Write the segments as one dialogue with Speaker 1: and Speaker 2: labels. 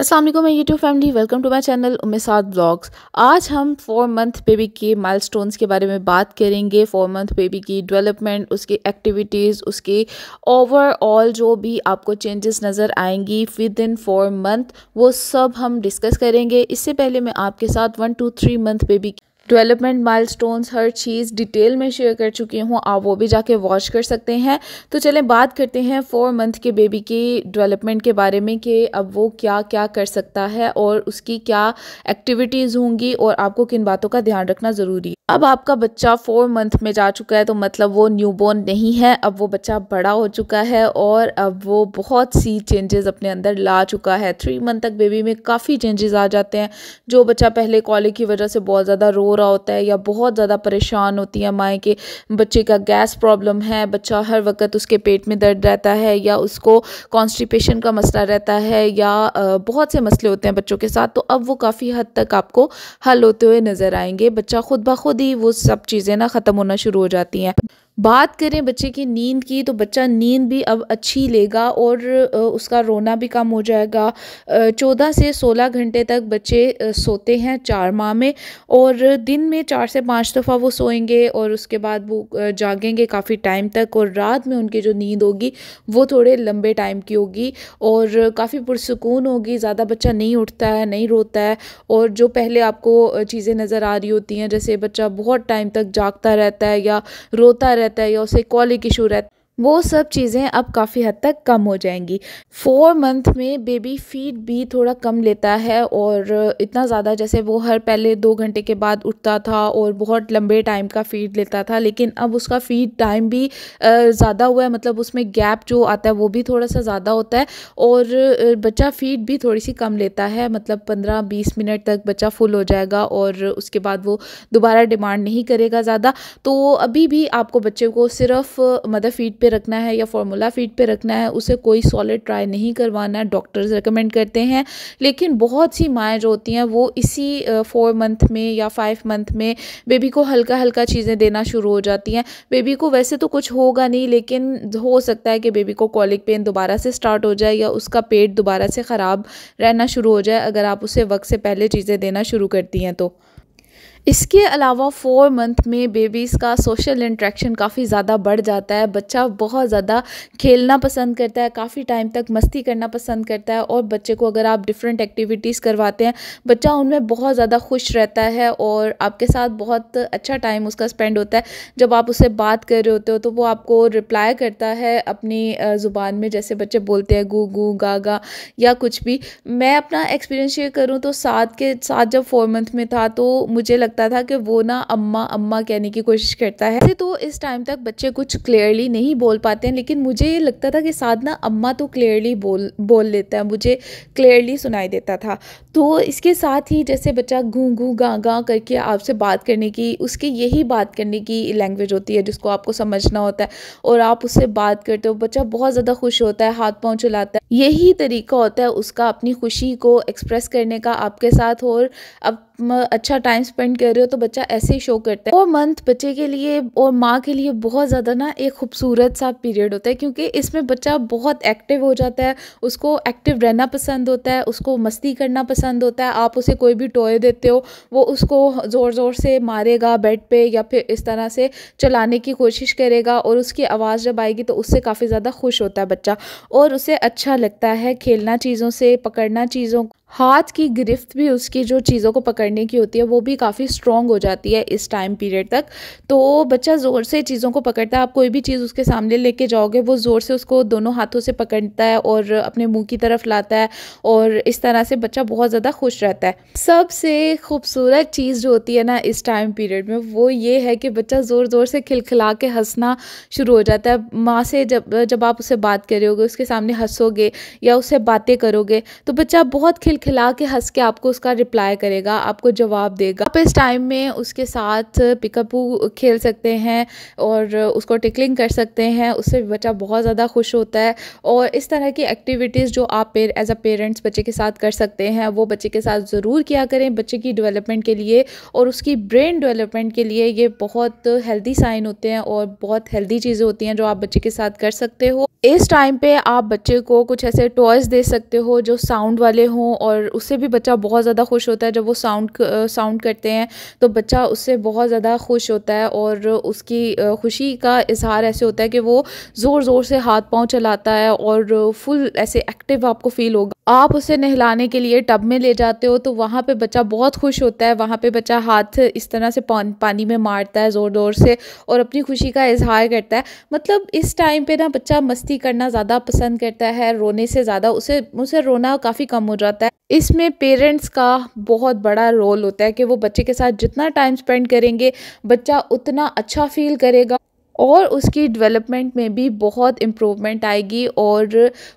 Speaker 1: Aslam YouTube family welcome to my channel उमेसाद vlogs आज हम फोर मंथ बेबी के माइल के बारे में बात करेंगे फोर मंथ बेबी की डेवलपमेंट उसकी एक्टिविटीज़ उसके ओवरऑल जो भी आपको चेंजेस नज़र आएंगी विद इन फोर मंथ वो सब हम डिस्कस करेंगे इससे पहले मैं आपके साथ one two three month baby development milestones हर चीज़ डिटेल में शेयर कर चुकी हूँ आप वो भी जाके वॉच कर सकते हैं तो चलें बात करते हैं फोर मंथ के बेबी की डेवलपमेंट के बारे में कि अब वो क्या क्या कर सकता है और उसकी क्या एक्टिविटीज़ होंगी और आपको किन बातों का ध्यान रखना ज़रूरी है अब आपका बच्चा फोर मंथ में जा चुका है तो मतलब वो न्यूबॉर्न नहीं है अब वो बच्चा बड़ा हो चुका है और अब वो बहुत सी चेंजेस अपने अंदर ला चुका है थ्री मंथ तक बेबी में काफ़ी चेंजेस आ जाते हैं जो बच्चा पहले कॉले की वजह से बहुत ज़्यादा रो रहा होता है या बहुत ज़्यादा परेशान होती है माएँ के बच्चे का गैस प्रॉब्लम है बच्चा हर वक्त उसके पेट में दर्द रहता है या उसको कॉन्स्टिपेशन का मसला रहता है या बहुत से मसले होते हैं बच्चों के साथ तो अब वो काफ़ी हद तक आपको हल होते हुए नज़र आएंगे बच्चा खुद ब खुद खुद ही वो सब चीज़ें ना ख़त्म होना शुरू हो जाती हैं बात करें बच्चे की नींद की तो बच्चा नींद भी अब अच्छी लेगा और उसका रोना भी कम हो जाएगा चौदह से सोलह घंटे तक बच्चे सोते हैं चार माह में और दिन में चार से पाँच दफ़ा वो सोएंगे और उसके बाद वो जागेंगे काफ़ी टाइम तक और रात में उनकी जो नींद होगी वो थोड़े लंबे टाइम की होगी और काफ़ी पुरसकून होगी ज़्यादा बच्चा नहीं उठता है नहीं रोता है और जो पहले आपको चीज़ें नज़र आ रही होती हैं जैसे बच्चा बहुत टाइम तक जागता रहता है या रोता रहता है या उसे कॉलिक इशू रहता है वो सब चीज़ें अब काफ़ी हद तक कम हो जाएंगी फोर मंथ में बेबी फीड भी थोड़ा कम लेता है और इतना ज़्यादा जैसे वो हर पहले दो घंटे के बाद उठता था और बहुत लंबे टाइम का फीड लेता था लेकिन अब उसका फीड टाइम भी ज़्यादा हुआ है मतलब उसमें गैप जो आता है वो भी थोड़ा सा ज़्यादा होता है और बच्चा फीड भी थोड़ी सी कम लेता है मतलब पंद्रह बीस मिनट तक बच्चा फुल हो जाएगा और उसके बाद वो दोबारा डिमांड नहीं करेगा ज़्यादा तो अभी भी आपको बच्चे को सिर्फ मदर फीड पे रखना है या फार्मूला फीड पे रखना है उसे कोई सॉलिड ट्राई नहीं करवाना है डॉक्टर्स रिकमेंड करते हैं लेकिन बहुत सी माएँ जो होती हैं वो इसी फोर मंथ में या फाइव मंथ में बेबी को हल्का हल्का चीज़ें देना शुरू हो जाती हैं बेबी को वैसे तो कुछ होगा नहीं लेकिन हो सकता है कि बेबी को कॉलिक पेन दोबारा से स्टार्ट हो जाए या उसका पेट दोबारा से ख़राब रहना शुरू हो जाए अगर आप उसे वक्त से पहले चीज़ें देना शुरू करती हैं तो इसके अलावा फोर मंथ में बेबीज़ का सोशल इंट्रैक्शन काफ़ी ज़्यादा बढ़ जाता है बच्चा बहुत ज़्यादा खेलना पसंद करता है काफ़ी टाइम तक मस्ती करना पसंद करता है और बच्चे को अगर आप डिफरेंट एक्टिविटीज़ करवाते हैं बच्चा उनमें बहुत ज़्यादा खुश रहता है और आपके साथ बहुत अच्छा टाइम उसका स्पेंड होता है जब आप उससे बात कर रहे होते हो तो वो आपको रिप्लाई करता है अपनी ज़ुबान में जैसे बच्चे बोलते हैं गू गू गा गा या कुछ भी मैं अपना एक्सपीरियंस शेयर करूँ तो सात के साथ जब फोर मंथ में था तो मुझे लगता लगता था कि वो ना अम्मा अम्मा कहने की कोशिश करता है तो इस टाइम तक बच्चे कुछ क्लियरली नहीं बोल पाते हैं लेकिन मुझे ये लगता था कि साधना अम्मा तो क्लियरली बोल बोल लेता है मुझे क्लियरली सुनाई देता था तो इसके साथ ही जैसे बच्चा घूँ घू गाँ गाँ करके आपसे बात करने की उसकी यही बात करने की लैंग्वेज होती है जिसको आपको समझना होता है और आप उससे बात करते हो बच्चा बहुत ज़्यादा खुश होता है हाथ पाँव चलाता है यही तरीका होता है उसका अपनी खुशी को एक्सप्रेस करने का आपके साथ और अब अच्छा टाइम स्पेंड कर रहे हो तो बच्चा ऐसे ही शो करता है और मंथ बच्चे के लिए और माँ के लिए बहुत ज़्यादा ना एक खूबसूरत सा पीरियड होता है क्योंकि इसमें बच्चा बहुत एक्टिव हो जाता है उसको एक्टिव रहना पसंद होता है उसको मस्ती करना पसंद होता है आप उसे कोई भी टॉय देते हो वो उसको ज़ोर ज़ोर से मारेगा बेड पर या फिर इस तरह से चलाने की कोशिश करेगा और उसकी आवाज़ जब आएगी तो उससे काफ़ी ज़्यादा खुश होता है बच्चा और उसे अच्छा लगता है खेलना चीज़ों से पकड़ना चीज़ों हाथ की गिरफ्त भी उसकी जो चीज़ों को पकड़ने की होती है वो भी काफ़ी स्ट्रॉन्ग हो जाती है इस टाइम पीरियड तक तो बच्चा ज़ोर से चीज़ों को पकड़ता है आप कोई भी चीज़ उसके सामने लेके जाओगे वो ज़ोर से उसको दोनों हाथों से पकड़ता है और अपने मुंह की तरफ लाता है और इस तरह से बच्चा बहुत ज़्यादा खुश रहता है सबसे खूबसूरत चीज़ जो होती है ना इस टाइम पीरियड में वो ये है कि बच्चा ज़ोर ज़ोर से खिलखिला के हंसना शुरू हो जाता है माँ से जब जब आप उससे बात करोगे उसके सामने हंसोगे या उससे बातें करोगे तो बच्चा बहुत खिल खिलखिला के हंस के आपको उसका रिप्लाई करेगा आपको जवाब देगा आप इस टाइम में उसके साथ पिकअपू खेल सकते हैं और उसको टिकलिंग कर सकते हैं उससे बच्चा बहुत ज़्यादा खुश होता है और इस तरह की एक्टिविटीज़ जो आप एज अ पेरेंट्स बच्चे के साथ कर सकते हैं वो बच्चे के साथ ज़रूर किया करें बच्चे की डेवलपमेंट के लिए और उसकी ब्रेन डेवलपमेंट के लिए ये बहुत हेल्दी साइन होते हैं और बहुत हेल्दी चीज़ें होती हैं जो आप बच्चे के साथ कर सकते हो इस टाइम पे आप बच्चे को कुछ ऐसे टॉयज़ दे सकते हो जो साउंड वाले हों और उससे भी बच्चा बहुत ज़्यादा खुश होता है जब वो साउंड साउंड करते हैं तो बच्चा उससे बहुत ज़्यादा खुश होता है और उसकी खुशी का इजहार ऐसे होता है कि वो ज़ोर ज़ोर से हाथ पाँव चलाता है और फुल ऐसे एक्टिव आपको फील होगा आप उसे नहलाने के लिए टब में ले जाते हो तो वहाँ पे बच्चा बहुत खुश होता है वहाँ पे बच्चा हाथ इस तरह से पानी में मारता है ज़ोर ज़ोर से और अपनी खुशी का इजहार करता है मतलब इस टाइम पे ना बच्चा मस्ती करना ज़्यादा पसंद करता है रोने से ज़्यादा उसे उसे रोना काफ़ी कम हो जाता है इसमें पेरेंट्स का बहुत बड़ा रोल होता है कि वो बच्चे के साथ जितना टाइम स्पेंड करेंगे बच्चा उतना अच्छा फील करेगा और उसकी डेवलपमेंट में भी बहुत इम्प्रूवमेंट आएगी और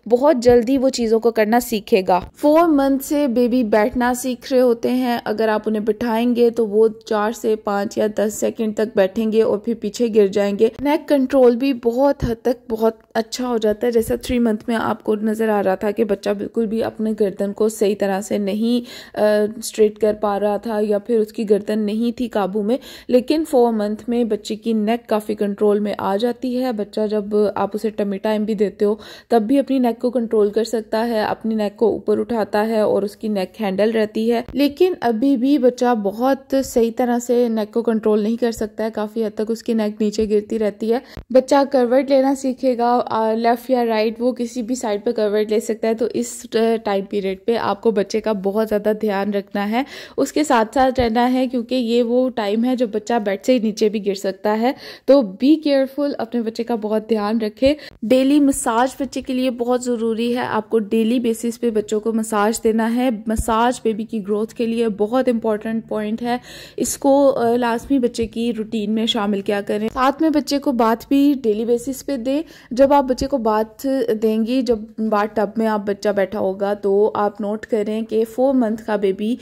Speaker 1: बहुत जल्दी वो चीज़ों को करना सीखेगा फोर मंथ से बेबी बैठना सीख रहे होते हैं अगर आप उन्हें बिठाएंगे तो वो चार से पाँच या दस सेकंड तक बैठेंगे और फिर पीछे गिर जाएंगे नेक कंट्रोल भी बहुत हद तक बहुत अच्छा हो जाता है जैसा थ्री मंथ में आपको नज़र आ रहा था कि बच्चा बिल्कुल भी अपने गर्दन को सही तरह से नहीं स्ट्रेट कर पा रहा था या फिर उसकी गर्दन नहीं थी काबू में लेकिन फोर मंथ में बच्चे की नेक काफ़ी कंट्रोल कंट्रोल में आ जाती है बच्चा जब आप उसे टमी टाइम भी देते हो तब भी अपनी नेक को कंट्रोल कर सकता है अपनी नेक को ऊपर उठाता है और उसकी नेक हैंडल रहती है लेकिन अभी भी बच्चा बहुत सही तरह से नेक को कंट्रोल नहीं कर सकता है काफ़ी हद तक उसकी नेक नीचे गिरती रहती है बच्चा करवट लेना सीखेगा लेफ़्ट या राइट वो किसी भी साइड पर करवट ले सकता है तो इस टाइम पीरियड पे आपको बच्चे का बहुत ज़्यादा ध्यान रखना है उसके साथ साथ रहना है क्योंकि ये वो टाइम है जब बच्चा बेड से नीचे भी गिर सकता है तो बी केयरफुल अपने बच्चे का बहुत ध्यान रखें डेली मसाज बच्चे के लिए बहुत ज़रूरी है आपको डेली बेसिस पे बच्चों को मसाज देना है मसाज बेबी की ग्रोथ के लिए बहुत इंपॉर्टेंट पॉइंट है इसको लाजमी बच्चे की रूटीन में शामिल किया करें साथ में बच्चे को बात भी डेली बेसिस पे दें जब आप बच्चे को बात देंगी जब बात टब में आप बच्चा बैठा होगा तो आप नोट करें कि फोर मंथ का बेबी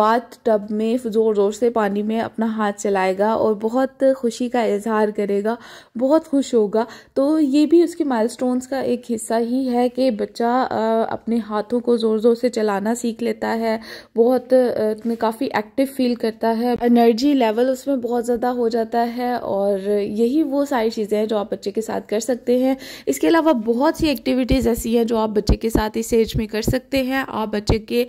Speaker 1: बात टब में ज़ोर ज़ोर से पानी में अपना हाथ चलाएगा और बहुत खुशी का इजहार करेगा करेगा बहुत खुश होगा तो ये भी उसके माइल का एक हिस्सा ही है कि बच्चा अपने हाथों को ज़ोर ज़ोर से चलाना सीख लेता है बहुत काफ़ी एक्टिव फील करता है एनर्जी लेवल उसमें बहुत ज़्यादा हो जाता है और यही वो सारी चीज़ें हैं जो आप बच्चे के साथ कर सकते हैं इसके अलावा बहुत सी एक्टिविटीज़ ऐसी हैं जो आप बच्चे के साथ इस एज में कर सकते हैं आप बच्चे के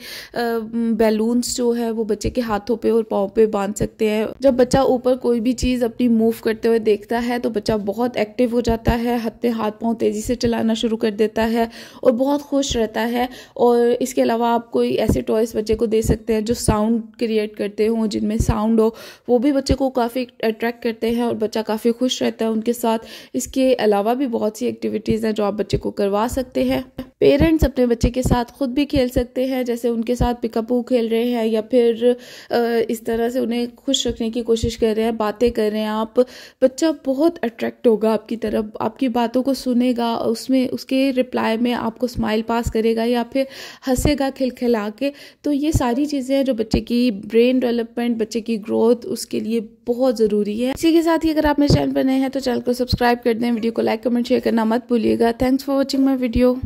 Speaker 1: बैलून्स जो है वो बच्चे के हाथों पे और पाँव पे बांध सकते हैं जब बच्चा ऊपर कोई भी चीज़ अपनी मूव करते हुए देखता है है तो बच्चा बहुत एक्टिव हो जाता है हत्ते हाथ पाँव तेज़ी से चलाना शुरू कर देता है और बहुत खुश रहता है और इसके अलावा आप कोई ऐसे टॉयस बच्चे को दे सकते हैं जो साउंड क्रिएट करते हों जिनमें साउंड हो वो भी बच्चे को काफ़ी अट्रैक्ट करते हैं और बच्चा काफ़ी खुश रहता है उनके साथ इसके अलावा भी बहुत सी एक्टिविटीज़ हैं जो आप बच्चे को करवा सकते हैं पेरेंट्स अपने बच्चे के साथ खुद भी खेल सकते हैं जैसे उनके साथ पिकअपू खेल रहे हैं या फिर इस तरह से उन्हें खुश रखने की कोशिश कर रहे हैं बातें कर रहे हैं आप बच्चा बहुत अट्रैक्ट होगा आपकी तरफ आपकी बातों को सुनेगा उसमें उसके रिप्लाई में आपको स्माइल पास करेगा या फिर हंसेगा खिलखिला के तो ये सारी चीज़ें हैं जो बच्चे की ब्रेन डेवलपमेंट बच्चे की ग्रोथ उसके लिए बहुत ज़रूरी है इसी के साथ ही अगर आप मेरे चैनल पर नए हैं तो चैनल को सब्सक्राइब कर दें वीडियो को लाइक कमेंट शेयर करना मत भूलिएगा thanks for watching my video